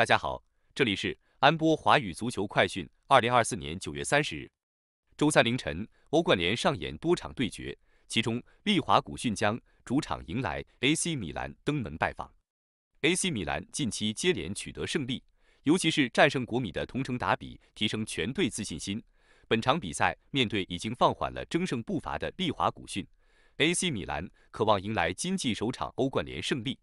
大家好，这里是安波华语足球快讯。二零二四年九月三十日，周三凌晨，欧冠联上演多场对决，其中利华古逊将主场迎来 AC 米兰登门拜访。AC 米兰近期接连取得胜利，尤其是战胜国米的同城打比，提升全队自信心。本场比赛面对已经放缓了争胜步伐的利华古逊，AC 米兰渴望迎来今季首场欧冠联胜利。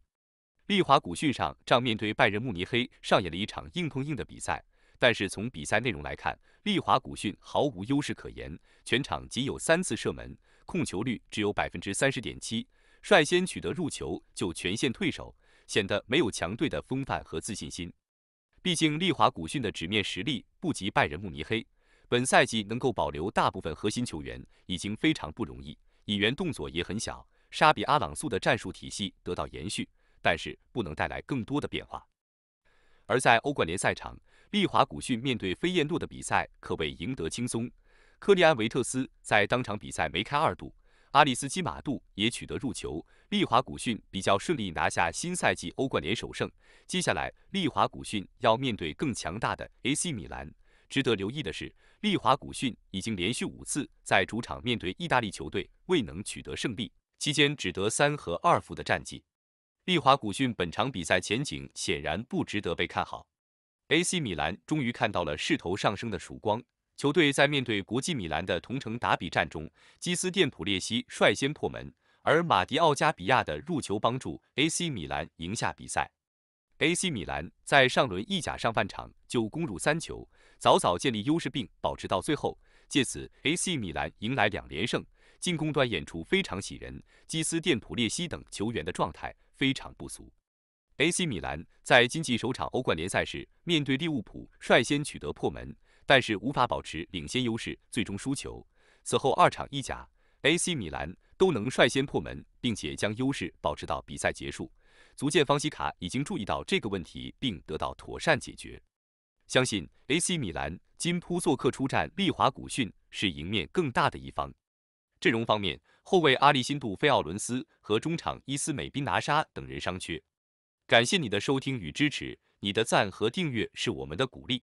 利华古逊上仗面对拜仁慕尼黑上演了一场硬碰硬的比赛，但是从比赛内容来看，利华古逊毫无优势可言，全场仅有三次射门，控球率只有百分之三十点七，率先取得入球就全线退守，显得没有强队的风范和自信心。毕竟利华古逊的纸面实力不及拜仁慕尼黑，本赛季能够保留大部分核心球员已经非常不容易，引援动作也很小，沙比阿朗素的战术体系得到延续。但是不能带来更多的变化。而在欧冠联赛场，利华古逊面对飞燕诺的比赛可谓赢得轻松。科利安维特斯在当场比赛梅开二度，阿里斯基马杜也取得入球，利华古逊比较顺利拿下新赛季欧冠联首胜。接下来，利华古逊要面对更强大的 AC 米兰。值得留意的是，利华古逊已经连续五次在主场面对意大利球队未能取得胜利，期间只得三和二负的战绩。利华古逊本场比赛前景显然不值得被看好。AC 米兰终于看到了势头上升的曙光。球队在面对国际米兰的同城打比战中，基斯蒂普列西率先破门，而马迪奥加比亚的入球帮助 AC 米兰赢下比赛。AC 米兰在上轮意甲上半场就攻入三球，早早建立优势并保持到最后，借此 AC 米兰迎来两连胜，进攻端演出非常喜人。基斯蒂普列西等球员的状态。非常不俗。AC 米兰在今季首场欧冠联赛时，面对利物浦率先取得破门，但是无法保持领先优势，最终输球。此后二场意甲，AC 米兰都能率先破门，并且将优势保持到比赛结束，足见方西卡已经注意到这个问题并得到妥善解决。相信 AC 米兰金扑做客出战利华古逊是赢面更大的一方。阵容方面，后卫阿利辛杜、菲奥伦斯和中场伊斯美宾拿沙等人伤缺。感谢你的收听与支持，你的赞和订阅是我们的鼓励。